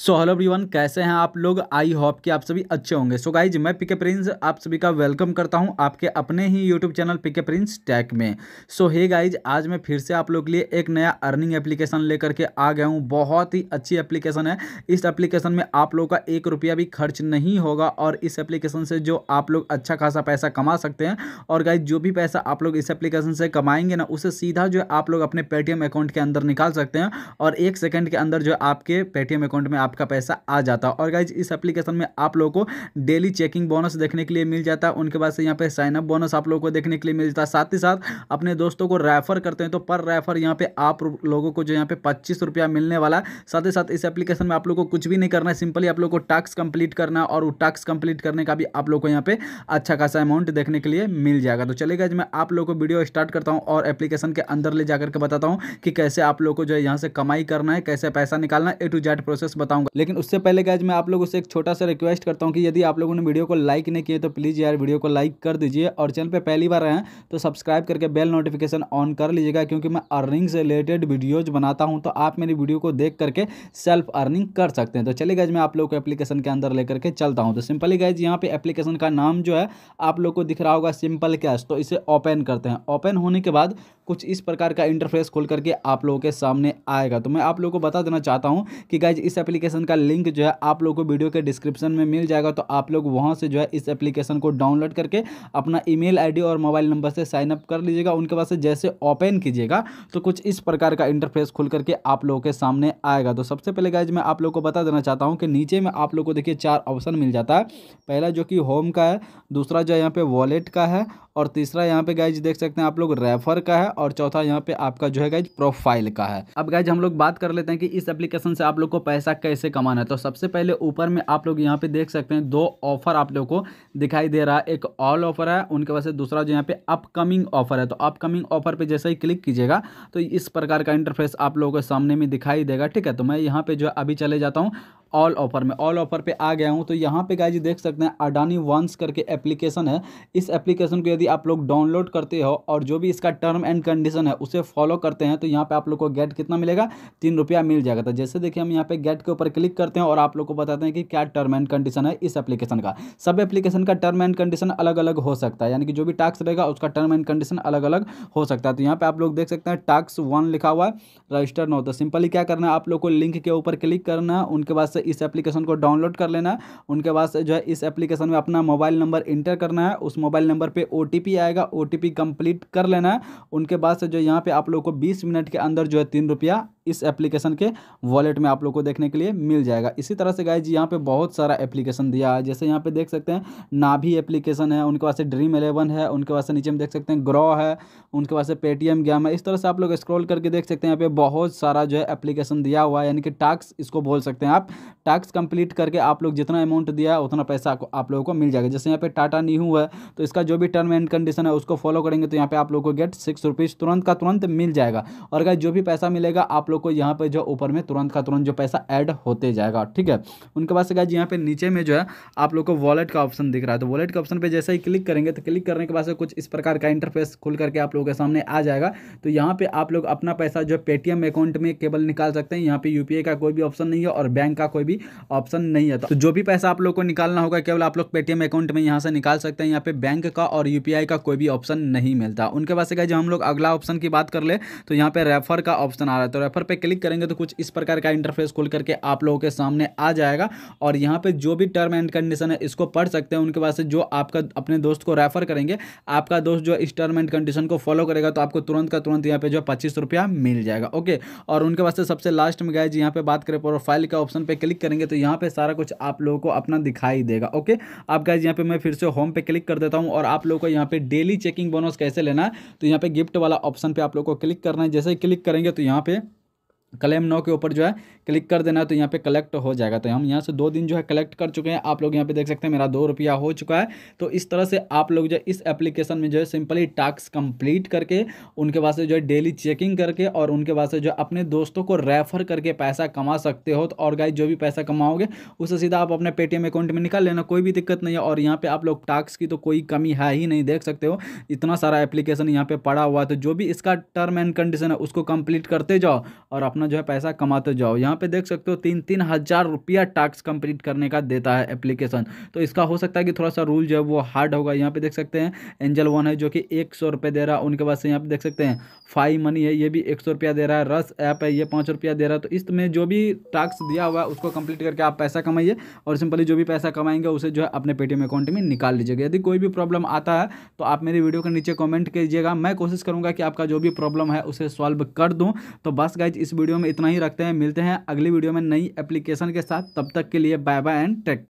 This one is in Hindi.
सो हेलो एवरीवन कैसे हैं आप लोग आई होप कि आप सभी अच्छे होंगे सो so गाइज मैं पिके प्रिंस आप सभी का वेलकम करता हूं आपके अपने ही YouTube channel PK prince tech में सो हे गाइज आज मैं फिर से आप लोग के लिए एक नया अर्निंग एप्लीकेशन लेकर के आ गया हूं बहुत ही अच्छी एप्लीकेशन है इस एप्लीकेशन में आप लोग का एक रुपया भी खर्च नहीं होगा और इस एप्लीकेशन से जो आप लोग अच्छा खासा पैसा कमा सकते हैं और गाइज जो भी पैसा आप लोग इस एप्लीकेशन से कमाएंगे ना उसे सीधा जो आप लोग अपने पेटीएम अकाउंट के अंदर निकाल सकते हैं और एक सेकेंड के अंदर जो आपके पेटीएम अकाउंट में आपका पैसा आ जाता और गाइज इस एप्लीकेशन में आप लोगों को डेली चेकिंग बोनस देखने के लिए मिल जाता है उनके बाद से यहाँ पे साइनअप बोनस आप लोगों को देखने के लिए मिल जाता है साथ ही साथ अपने दोस्तों को रेफर करते हैं तो पर रेफर यहाँ पे आप लोगों को जो यहाँ पे पच्चीस रुपया मिलने वाला साथ ही साथ इस एप्लीकेशन में आप लोग को कुछ भी नहीं करना है सिंपली आप लोग को टास्क कंप्लीट करना और वो टास्क कंप्लीट करने का भी आप लोग को यहाँ पे अच्छा खासा अमाउंट देखने के लिए मिल जाएगा तो चलेगा मैं आप लोग को वीडियो स्टार्ट करता हूँ और एप्लीकेशन के अंदर ले जाकर के बताता हूँ कि कैसे आप लोग को जो है यहाँ से कमाई करना है कैसे पैसा निकालना ए टू जेड प्रोसेस बताऊँ बताऊंगा लेकिन उससे पहले गैज मैं आप लोगों से एक छोटा सा रिक्वेस्ट करता हूँ कि यदि आप लोगों ने वीडियो को लाइक नहीं किया तो प्लीज़ यार वीडियो को लाइक कर दीजिए और चैनल पर पहली बार आएँ तो सब्सक्राइब करके बेल नोटिफिकेशन ऑन कर लीजिएगा क्योंकि मैं अर्निंग से रिलेटेड वीडियोज़ बनाता हूँ तो आप मेरी वीडियो को देख करके सेल्फ अर्निंग कर सकते हैं तो चलिए गैज मैं आप लोग को एप्लीकेशन के अंदर लेकर के चलता हूँ तो सिंपली गैज यहाँ पे एप्लीकेशन का नाम जो है आप लोग को दिख रहा होगा सिंपल कैश तो इसे ओपन करते हैं ओपन होने के बाद कुछ इस प्रकार का इंटरफेस खोल करके आप लोगों के सामने आएगा तो मैं आप लोगों को बता देना चाहता हूँ कि गाइज इस एप्लीकेशन का लिंक जो है आप लोगों को वीडियो के डिस्क्रिप्शन में मिल जाएगा तो आप लोग वहाँ से जो है इस एप्लीकेशन को डाउनलोड करके अपना ईमेल आईडी और मोबाइल नंबर से साइन अप कर लीजिएगा उनके पास से जैसे ओपन कीजिएगा तो कुछ इस प्रकार का इंटरफेस खोल करके आप लोगों के सामने आएगा तो सबसे पहले गाइज मैं आप लोग को बता देना चाहता हूँ कि नीचे में आप लोग को देखिए चार ऑप्शन मिल जाता है पहला जो कि होम का है दूसरा जो है यहाँ पे वॉलेट का है और तीसरा यहाँ पे गाइज देख सकते हैं आप लोग रेफर का है और चौथा यहाँ पे आपका जो है गाइज प्रोफाइल का है अब गाइज हम लोग बात कर लेते हैं कि इस एप्लीकेशन से आप लोग को पैसा कैसे कमाना है तो सबसे पहले ऊपर में आप लोग यहाँ पे देख सकते हैं दो ऑफर आप लोग को दिखाई दे रहा है एक ऑल ऑफर है उनके वजह से दूसरा जो यहाँ पे अपकमिंग ऑफर है तो अपकमिंग ऑफर पर जैसे ही क्लिक कीजिएगा तो इस प्रकार का इंटरफेस आप लोगों के सामने में दिखाई देगा ठीक है तो मैं यहाँ पे जो अभी चले जाता हूँ ऑल ऑफर में ऑल ऑफर पे आ गया हूँ तो यहाँ पे जी देख सकते हैं अडानी वंस करके एप्लीकेशन है इस एप्लीकेशन को यदि आप लोग डाउनलोड करते हो और जो भी इसका टर्म एंड कंडीशन है उसे फॉलो करते हैं तो यहाँ पे आप लोग को गेट कितना मिलेगा तीन रुपया मिल जाएगा तो जैसे देखिए हम यहाँ पे गेट के ऊपर क्लिक करते हैं और आप लोग को बताते हैं कि क्या टर्म एंड कंडीशन है इस एप्लीकेशन का सब एप्लीकेशन का टर्म एंड कंडीशन अलग अलग हो सकता है यानी कि जो भी टास्क रहेगा उसका टर्म एंड कंडीशन अलग अलग हो सकता है तो यहाँ पे आप लोग देख सकते हैं टास्क वन लिखा हुआ है रजिस्टर नो तो सिंपली क्या करना है आप लोग को लिंक के ऊपर क्लिक करना है उनके बाद से इस एप्लीकेशन को डाउनलोड कर लेना उनके बाद जो है इस एप्लीकेशन में अपना मोबाइल नंबर इंटर करना है उस मोबाइल नंबर पर ओ आएगा ओ कंप्लीट कर लेना है उनके बाद से जो यहाँ पर आप लोग को बीस मिनट के अंदर जो है तीन रुपया इस एप्लीकेशन के वॉलेट में आप लोग को देखने के लिए मिल जाएगा इसी तरह से गाय जी यहाँ पे बहुत सारा एप्लीकेशन दिया है जैसे यहाँ पे देख सकते हैं नाभी एप्लीकेशन है उनके पास ड्रीम एलेवन है उनके पास नीचे में देख सकते हैं ग्रॉ है उनके पास पेटीएम गेम है इस तरह से आप लोग स्क्रॉल करके देख सकते हैं यहाँ पे बहुत सारा जो है एप्लीकेशन दिया हुआ है यानी कि टास्क इसको बोल सकते हैं आप टास्क कंप्लीट करके आप लोग जितना अमाउंट दिया उतना पैसा आप लोगों को मिल जाएगा जैसे यहाँ पे टाटा न्यू है तो इसका जो भी टर्म एंड कंडीशन है उसको फॉलो करेंगे तो यहाँ पे आप लोग को गेट सिक्स तुरंत का तुरंत मिल जाएगा और अगर जो भी पैसा मिलेगा आप लोग लोग को यहाँ पे जो ऊपर में तुरंत का तुरंत जो पैसा ऐड होते जाएगा ठीक है उनके पास गाइज यहाँ पे नीचे में जो है आप लोग को वॉलेट का ऑप्शन दिख रहा है तो वॉलेट के ऑप्शन पर जैसे ही क्लिक करेंगे तो क्लिक करने के बाद कुछ इस प्रकार का इंटरफेस खुल करके आप लोगों के सामने आ जाएगा तो यहाँ पर आप लोग अपना पैसा जो पेटीएम अकाउंट में केवल निकाल सकते हैं यहाँ पर यू का कोई भी ऑप्शन नहीं है और बैंक का कोई भी ऑप्शन नहीं है तो जो भी पैसा आप लोग को निकालना होगा केवल आप लोग पेटीएम अकाउंट में यहाँ से निकाल सकते हैं यहाँ पर बैंक का और यू का कोई भी ऑप्शन नहीं मिलता उनके पास जब हम लोग अगला ऑप्शन की बात कर ले तो यहाँ पे रेफर का ऑप्शन आ रहा है तो रेफर ऑफर पर क्लिक करेंगे तो कुछ इस प्रकार का इंटरफेस खोल करके आप लोगों के सामने आ जाएगा और यहाँ पर जो भी टर्म एंड कंडीशन है इसको पढ़ सकते हैं उनके बाद से जो आपका अपने दोस्त को रेफर करेंगे आपका दोस्त जो इस टर्म एंड कंडीशन को फॉलो करेगा तो आपको तुरंत का तुरंत यहाँ पे जो पच्चीस रुपया मिल जाएगा ओके और उनके वास्ते सबसे लास्ट में गए यहाँ पे बात करें प्रोफाइल के ऑप्शन पे क्लिक करेंगे तो यहाँ पे सारा कुछ आप लोगों को अपना दिखाई देगा ओके आप गए यहाँ पे मैं फिर से होम पे क्लिक कर देता हूँ और आप लोगों को यहाँ पे डेली चेकिंग बोनस कैसे लेना है तो यहाँ पे गिफ्ट वाला ऑप्शन पर आप लोग को क्लिक करना है जैसे ही क्लिक करेंगे तो यहाँ पे कलेम नौ के ऊपर जो है क्लिक कर देना है तो यहाँ पे कलेक्ट हो जाएगा तो हम यहाँ से दो दिन जो है कलेक्ट कर चुके हैं आप लोग यहाँ पे देख सकते हैं मेरा दो रुपया हो चुका है तो इस तरह से आप लोग जो है इस एप्लीकेशन में जो है सिंपली टास्क कंप्लीट करके उनके पास से जो है डेली चेकिंग करके और उनके पास से जो अपने दोस्तों को रेफर करके पैसा कमा सकते हो तो और गाइज जो भी पैसा कमाओगे उसे सीधा आप अपने पेटीएम अकाउंट में निकाल लेना कोई भी दिक्कत नहीं है और यहाँ पर आप लोग टास्क की तो कोई कमी है ही नहीं देख सकते हो इतना सारा एप्लीकेशन यहाँ पर पड़ा हुआ है तो जो भी इसका टर्म एंड कंडीशन है उसको कंप्लीट करते जाओ और अपना जो है पैसा कमाते जाओ यहाँ पे देख सकते हो तीन तीन हज़ार रुपया टास्क कंप्लीट करने का देता है एप्लीकेशन तो इसका हो सकता है कि थोड़ा सा रूल जो है वो हार्ड होगा यहाँ पे देख सकते हैं एंजल वन है जो कि एक सौ रुपये दे रहा है उनके बाद से यहाँ पे देख सकते हैं फाइव मनी है ये भी एक सौ रुपया दे रहा है रस ऐप है ये पाँच रुपया दे रहा है तो इसमें जो भी टास्क दिया हुआ है उसको कंप्लीट करके आप पैसा कमाइए और सिंपली जो भी पैसा कमाएंगे उसे जो है अपने पेटीएम अकाउंट में निकाल लीजिएगा यदि कोई भी प्रॉब्लम आता है तो आप मेरी वीडियो के नीचे कॉमेंट कीजिएगा मैं कोशिश करूँगा कि आपका जो भी प्रॉब्लम है उसे सॉल्व कर दूँ तो बस गाइज इस वीडियो में इतना ही रखते हैं मिलते हैं अगली वीडियो में नई एप्लीकेशन के साथ तब तक के लिए बाय बाय एंड टेक